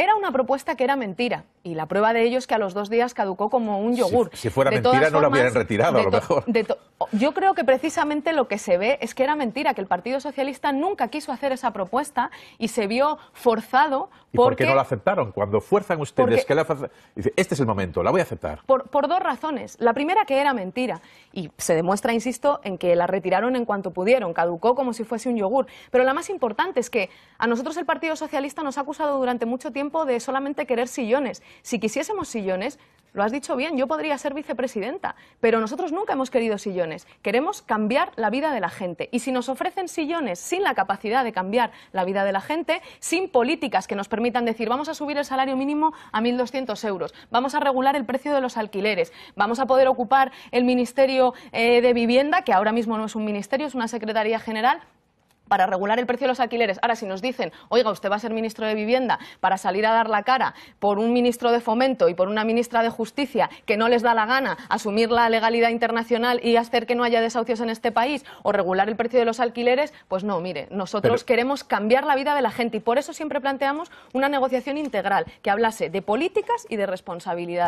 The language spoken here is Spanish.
Era una propuesta que era mentira y la prueba de ello es que a los dos días caducó como un yogur. Si, fuera mentira no lo la hubieran retirado a lo mejor yo creo que precisamente lo que se ve es que era mentira, que el Partido Socialista nunca quiso hacer esa propuesta y se vio forzado. porque, por no la aceptaron? Cuando fuerzan ustedes que la. Dice, este es el momento, la voy a aceptar. Por, por dos razones. La primera, que era mentira. Y se demuestra, insisto, en que la retiraron en cuanto pudieron, caducó como si fuese un yogur. Pero la más importante es que a nosotros el Partido Socialista nos ha acusado durante mucho tiempo de solamente querer sillones. Si quisiésemos sillones, lo has dicho bien, yo podría ser vicepresidenta, pero nosotros nunca hemos querido sillones. Queremos cambiar la vida de la gente. Y si nos ofrecen sillones sin la capacidad de cambiar la vida de la gente, sin políticas que nos permitan decir vamos a subir el salario mínimo a 1.200 euros, vamos a regular el precio de los alquileres, vamos a poder ocupar el Ministerio eh, de Vivienda, que ahora mismo no es un ministerio, es una Secretaría General, para regular el precio de los alquileres. Ahora, si nos dicen, oiga, usted va a ser ministro de Vivienda para salir a dar la cara por un ministro de Fomento y por una ministra de Justicia que no les da la gana asumir la legalidad internacional y hacer que no haya desahucios en este país o regular el precio de los alquileres, pues no, mire, nosotros queremos cambiar la vida de la gente y por eso siempre planteamos una negociación integral que hablase de políticas y de responsabilidad.